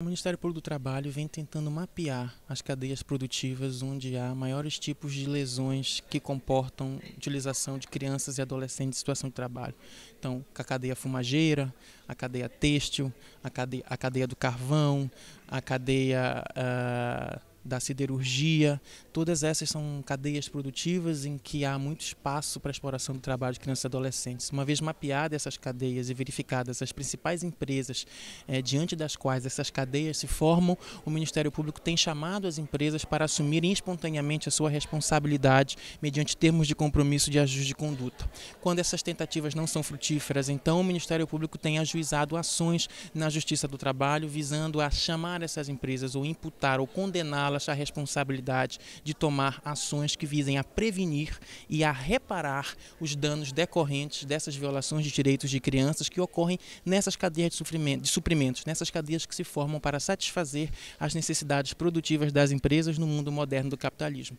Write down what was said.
O Ministério Público do Trabalho vem tentando mapear as cadeias produtivas onde há maiores tipos de lesões que comportam utilização de crianças e adolescentes em situação de trabalho. Então, a cadeia fumageira, a cadeia têxtil, a cadeia, a cadeia do carvão, a cadeia uh, da siderurgia, todas essas são cadeias produtivas em que há muito espaço para a exploração do trabalho de crianças e adolescentes. Uma vez mapeadas essas cadeias e verificadas as principais empresas eh, diante das quais essas cadeias se formam, o Ministério Público tem chamado as empresas para assumirem espontaneamente a sua responsabilidade mediante termos de compromisso de ajuste de conduta. Quando essas tentativas não são frutíferas, então o Ministério Público tem ajuizado ações na Justiça do Trabalho visando a chamar essas empresas ou imputar ou condená-las essa responsabilidade de tomar ações que visem a prevenir e a reparar os danos decorrentes dessas violações de direitos de crianças que ocorrem nessas cadeias de, de suprimentos, nessas cadeias que se formam para satisfazer as necessidades produtivas das empresas no mundo moderno do capitalismo.